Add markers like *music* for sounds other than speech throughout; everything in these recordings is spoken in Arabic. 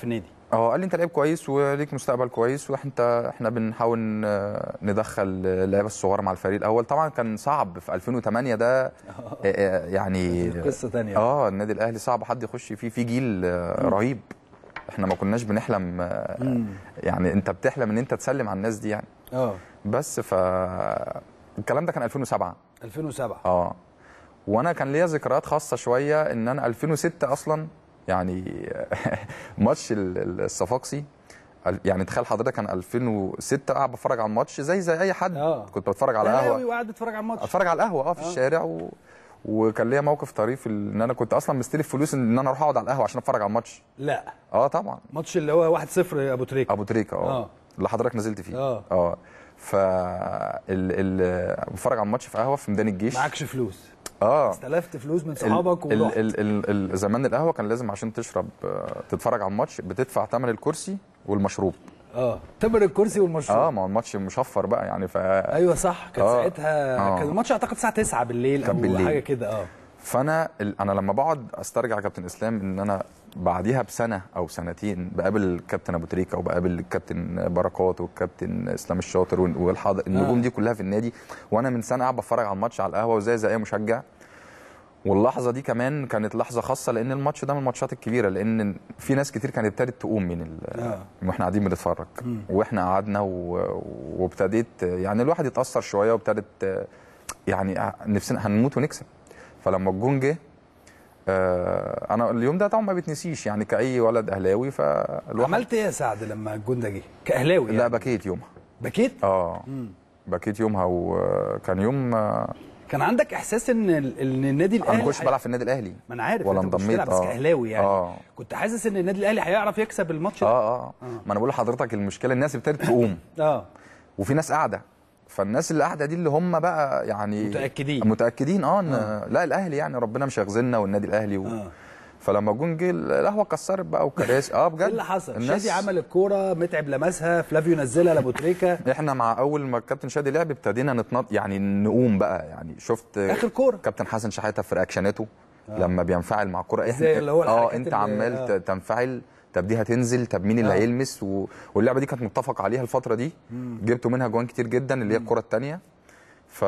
في النادي اه قال لي انت لعيب كويس وليك مستقبل كويس واحنا احنا بنحاول ندخل اللعيبه الصغار مع الفريق الاول طبعا كان صعب في 2008 ده *laughs* آه، آه، يعني قصه ثانيه اه النادي الاهلي صعب حد يخش فيه في جيل آه، رهيب احنا ما كناش بنحلم يعني انت بتحلم ان انت تسلم على الناس دي يعني اه بس ف الكلام ده كان 2007 2007 اه وانا كان ليا ذكريات خاصه شويه ان انا 2006 اصلا يعني *laughs* ماتش الصفاقسي يعني تخيل حضرتك كان 2006 قاعد بتفرج على الماتش زي زي اي حد أوه. كنت بتفرج على قهوه وقاعد اتفرج على الماتش اتفرج على القهوه اه في آه. الشارع و... وكان ليا موقف طريف ان انا كنت اصلا مستلف فلوس ان انا اروح اقعد على القهوه عشان اتفرج على الماتش لا اه طبعا ماتش اللي هو 1-0 ابو تريكه ابو تريكه آه. اه اللي حضرتك نزلت فيه اه اه ف ال... ال... بتفرج على الماتش في قهوه في ميدان الجيش معكش فلوس اه استلفت فلوس من صحابك ال ال ال ال زمان القهوه كان لازم عشان تشرب آه، تتفرج على الماتش بتدفع ثمن الكرسي والمشروب اه تمر الكرسي والمشروب اه ما هو الماتش مشفر بقى يعني ف ايوه صح آه. كان آه. ساعتها آه. كان الماتش اعتقد الساعه 9 بالليل او بالليل. حاجه كده اه فانا انا لما بقعد استرجع كابتن اسلام ان انا بعديها بسنه او سنتين بقابل الكابتن ابو تريكه وبقابل الكابتن بركات والكابتن اسلام الشاطر والحاضر آه. النجوم آه. دي كلها في النادي وانا من سنه قاعد بتفرج على الماتش على القهوه وزي زي اي مشجع واللحظه دي كمان كانت لحظه خاصه لان الماتش ده من الماتشات الكبيره لان في ناس كتير كانت ابتدت تقوم من آه. واحنا قاعدين بنتفرج واحنا قعدنا وابتديت يعني الواحد يتاثر شويه وابتدت يعني نفسنا هنموت ونكسب فلما الجون جه آه، انا اليوم ده طبعا ما بتنسيش يعني كاي ولد اهلاوي فالواحد عملت ايه يا سعد لما الجون ده جه كاهلاوي يعني. لا بكيت يومها بكيت اه بكيت يومها وكان يوم آه، كان عندك احساس ان ان النادي الاهلي انا ما كنتش بلعب في النادي الاهلي ما انا عارف ولا انضميت بس آه. كاهلاوي يعني آه. كنت حاسس ان النادي الاهلي هيعرف يكسب الماتش ده آه, آه. اه ما انا بقول لحضرتك المشكله الناس ابتدت تقوم *laughs* اه وفي ناس قاعده فالناس اللي قاعده دي اللي هم بقى يعني متاكدين متاكدين اه ان آه. لا الاهلي يعني ربنا مش هيخزلنا والنادي الاهلي و... آه. فلما جون جه القهوه كسرت بقى وكراسي اه *laughs* إيه بجد ايه اللي حصل؟ الناس... شادي عمل الكوره متعب لمسها فلافيو نزلها لابو تريكه *laughs* احنا مع اول ما الكابتن شادي لعب ابتدينا نتنط يعني نقوم بقى يعني شفت اخر كوره كابتن حسن شحاته في رياكشناته آه. لما بينفعل مع كوره احنا اللي هو اه انت عمال آه. تنفعل طب دي هتنزل طب مين اللي اه. هيلمس و... واللعبه دي كانت متفق عليها الفتره دي جبتوا منها جوان كتير جدا اللي هي الكره الثانيه ف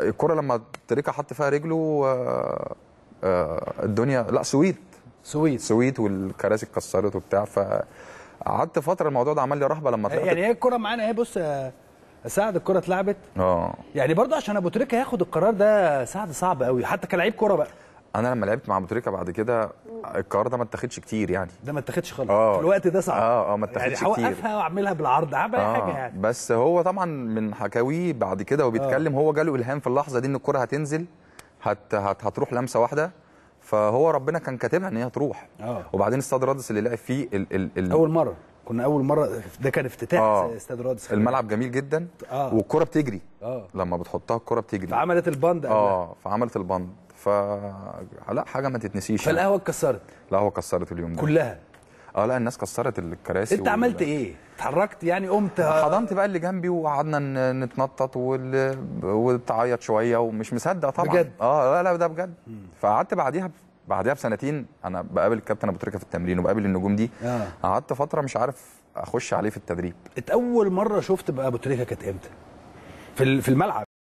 الكره لما تريكا حط فيها رجله آه، الدنيا لا سويت سويت سويت والكراسي اتكسرت وبتاع فقعدت فتره الموضوع ده عمل لي رهبه لما طلعت يعني هي الكره معانا اهي بص سعد الكره اتلعبت اه يعني برضه عشان ابو تريكه ياخد القرار ده سعد صعب قوي حتى كلاعب كره بقى انا لما لعبت مع بوتريكا بعد كده القرار ده ما اتاخدش كتير يعني ده ما اتاخدش خالص اه. في الوقت ده صعب اه اه ما اتاخدش يعني كتير هوقفها واعملها بالعرض اعمل اي آه حاجه يعني بس هو طبعا من حكاويه بعد كده وبيتكلم آه. هو جاله الهام في اللحظه دي ان الكره هتنزل هت هت هتروح لمسه واحده فهو ربنا كان كاتبها ان هي هتروح آه. وبعدين استاد رادس اللي لعب فيه ال ال ال اول مره كنا اول مره ده كان افتتاح آه. استاد رادس الملعب جميل جدا آه. والكره بتجري آه. لما بتحطها الكره بتجري فعملت البند اه فعملت البند ف لا حاجه ما تتنسيش يعني. فالقهوه اتكسرت القهوه اتكسرت اليوم ده كلها اه لا الناس كسرت الكراسي انت وال... عملت ايه؟ اتحركت يعني قمت حضنت بقى اللي جنبي وقعدنا نتنطط وال... وتعيط شويه ومش مصدق طبعا بجد اه لا لا ده بجد فقعدت بعديها بعدها بسنتين انا بقابل الكابتن ابو تريكه في التمرين وبقابل النجوم دي آه. قعدت آه. فتره مش عارف اخش عليه في التدريب اول مره شفت بقى ابو تريكه كانت امتى في في الملعب